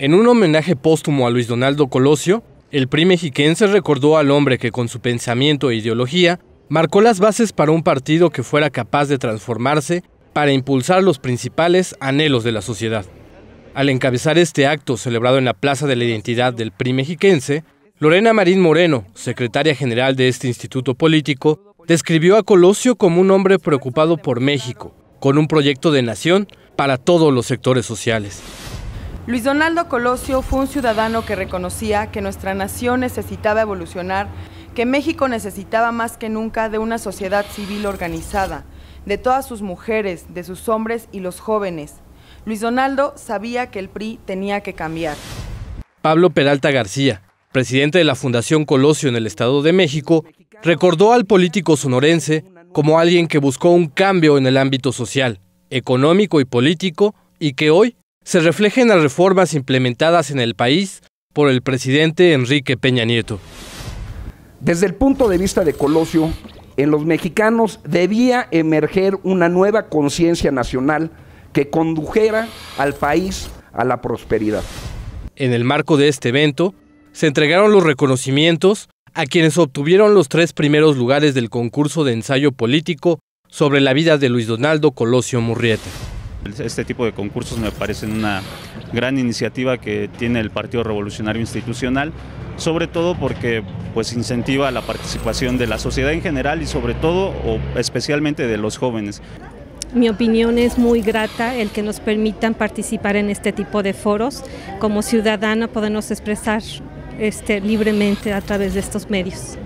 En un homenaje póstumo a Luis Donaldo Colosio, el PRI mexiquense recordó al hombre que con su pensamiento e ideología marcó las bases para un partido que fuera capaz de transformarse para impulsar los principales anhelos de la sociedad. Al encabezar este acto celebrado en la Plaza de la Identidad del PRI mexiquense, Lorena Marín Moreno, secretaria general de este instituto político, describió a Colosio como un hombre preocupado por México, con un proyecto de nación para todos los sectores sociales. Luis Donaldo Colosio fue un ciudadano que reconocía que nuestra nación necesitaba evolucionar, que México necesitaba más que nunca de una sociedad civil organizada, de todas sus mujeres, de sus hombres y los jóvenes. Luis Donaldo sabía que el PRI tenía que cambiar. Pablo Peralta García, presidente de la Fundación Colosio en el Estado de México, recordó al político sonorense como alguien que buscó un cambio en el ámbito social, económico y político y que hoy se refleja en las reformas implementadas en el país por el presidente Enrique Peña Nieto. Desde el punto de vista de Colosio, en los mexicanos debía emerger una nueva conciencia nacional que condujera al país a la prosperidad. En el marco de este evento, se entregaron los reconocimientos a quienes obtuvieron los tres primeros lugares del concurso de ensayo político sobre la vida de Luis Donaldo Colosio Murrieta. Este tipo de concursos me parecen una gran iniciativa que tiene el Partido Revolucionario Institucional, sobre todo porque pues incentiva la participación de la sociedad en general y sobre todo o especialmente de los jóvenes. Mi opinión es muy grata el que nos permitan participar en este tipo de foros. Como ciudadana podernos expresar este, libremente a través de estos medios.